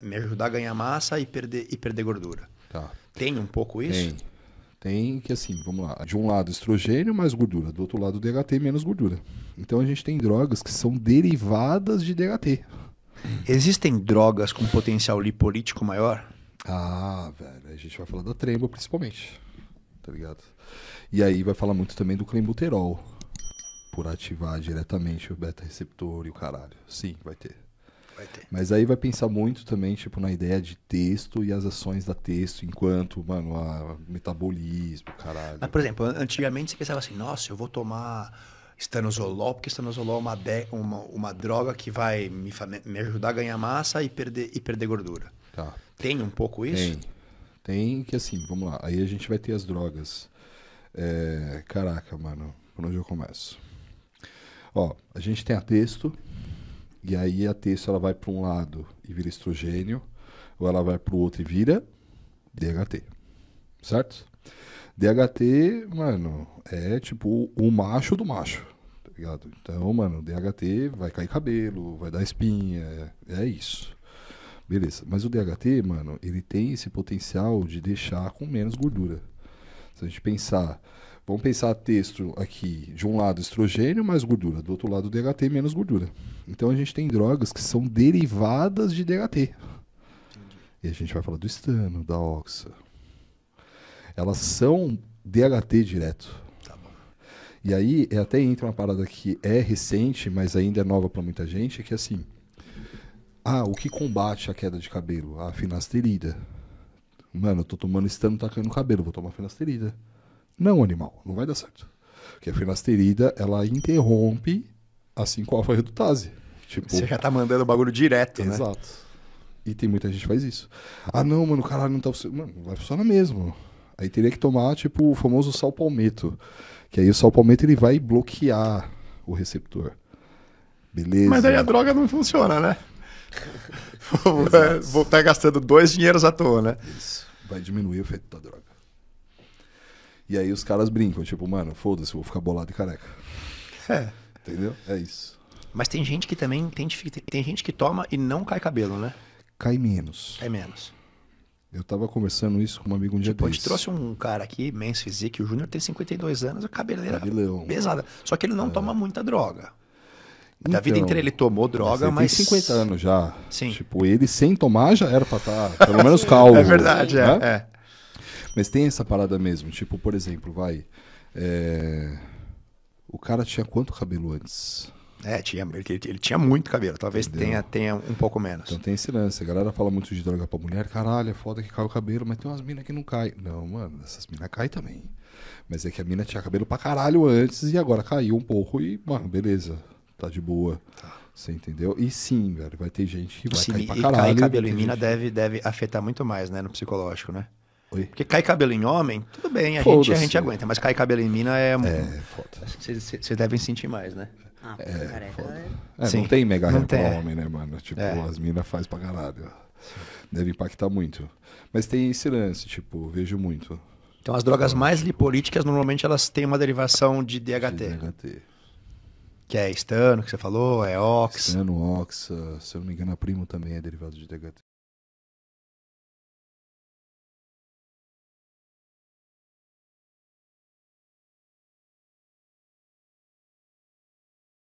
me ajudar a ganhar massa e perder, e perder gordura. Tá. Tem um pouco isso? Tem. Tem que assim, vamos lá, de um lado estrogênio mais gordura, do outro lado DHT menos gordura. Então a gente tem drogas que são derivadas de DHT. Existem drogas com potencial lipolítico maior? Ah, velho, a gente vai falar da tremba principalmente, tá ligado? E aí vai falar muito também do clenbuterol, por ativar diretamente o beta receptor e o caralho. Sim, vai ter. Mas aí vai pensar muito também, tipo, na ideia de texto e as ações da texto, enquanto, mano, a metabolismo, caralho. Mas, por exemplo, antigamente você pensava assim, nossa, eu vou tomar estanozolol, porque estanozolol é uma, de, uma, uma droga que vai me, me ajudar a ganhar massa e perder, e perder gordura. Tá. Tem um pouco isso? Tem. Tem que assim, vamos lá. Aí a gente vai ter as drogas. É, caraca, mano, por onde eu começo? Ó, a gente tem a texto, e aí a terça ela vai para um lado e vira estrogênio, ou ela vai para o outro e vira DHT. Certo? DHT, mano, é tipo o macho do macho. Tá ligado? Então, mano, DHT vai cair cabelo, vai dar espinha, é, é isso. Beleza. Mas o DHT, mano, ele tem esse potencial de deixar com menos gordura. Se a gente pensar Vamos pensar texto aqui, de um lado estrogênio mais gordura, do outro lado DHT menos gordura. Então a gente tem drogas que são derivadas de DHT. Entendi. E a gente vai falar do estano, da oxa. Elas são DHT direto. Tá e aí é, até entra uma parada que é recente, mas ainda é nova para muita gente, que é assim, ah, o que combate a queda de cabelo? A finasterida. Mano, eu tô tomando estano, tá caindo o cabelo, vou tomar finasterida. Não, animal, não vai dar certo. Porque a finasterida, ela interrompe assim com a alfa redutase. Tipo, Você já tá mandando o bagulho direto, exato. né? Exato. E tem muita gente que faz isso. Ah, não, mano, o cara não tá funcionando. Mano, vai funcionar mesmo. Aí teria que tomar, tipo, o famoso sal palmeto. Que aí o sal palmeto ele vai bloquear o receptor. Beleza. Mas aí a droga não funciona, né? Vou estar tá gastando dois dinheiros à toa, né? Isso. Vai diminuir o efeito da droga. E aí os caras brincam, tipo, mano, foda-se, vou ficar bolado e careca. É. Entendeu? É isso. Mas tem gente que também tem, tem gente que toma e não cai cabelo, né? Cai menos. Cai menos. Eu tava conversando isso com um amigo um dia tipo, desse. A gente trouxe um cara aqui, Men's Physique, o Júnior tem 52 anos, a cabeleira Cabelão. pesada. Só que ele não é. toma muita droga. Então, da vida inteira ele tomou droga, ele mas. Tem 50 anos já. Sim. Tipo, ele sem tomar já era pra estar, tá, pelo menos calmo. é verdade, é, né? é. é. Mas tem essa parada mesmo. Tipo, por exemplo, vai. É... O cara tinha quanto cabelo antes? É, tinha, ele, ele, tinha muito cabelo, talvez tenha, tenha um pouco menos. Então tem esse lance. A galera fala muito de droga pra mulher, caralho, é foda que cai o cabelo, mas tem umas minas que não cai. Não, mano, essas minas caem também. Mas é que a mina tinha cabelo pra caralho antes e agora caiu um pouco e, mano, beleza, tá de boa. Tá. Você entendeu? E sim, velho, vai ter gente que vai sim, cair pra caralho. E cair cabelo em mina gente... deve, deve afetar muito mais, né, no psicológico, né? Oi? Porque cai cabelo em homem, tudo bem, a, gente, a gente aguenta, mas cai cabelo em mina é. É, foda. Vocês devem sentir mais, né? Ah, é, é-, é... não tem mega não tem. É. homem, né, mano? Tipo, é. as minas faz pra caralho. Deve impactar muito. Mas tem esse lance, tipo, vejo muito. Então as drogas mais lipolíticas, normalmente elas têm uma derivação de DHT. De DHT. Que é estano, que você falou, é ox. Estano, ox, se eu não me engano, a primo também é derivado de DHT.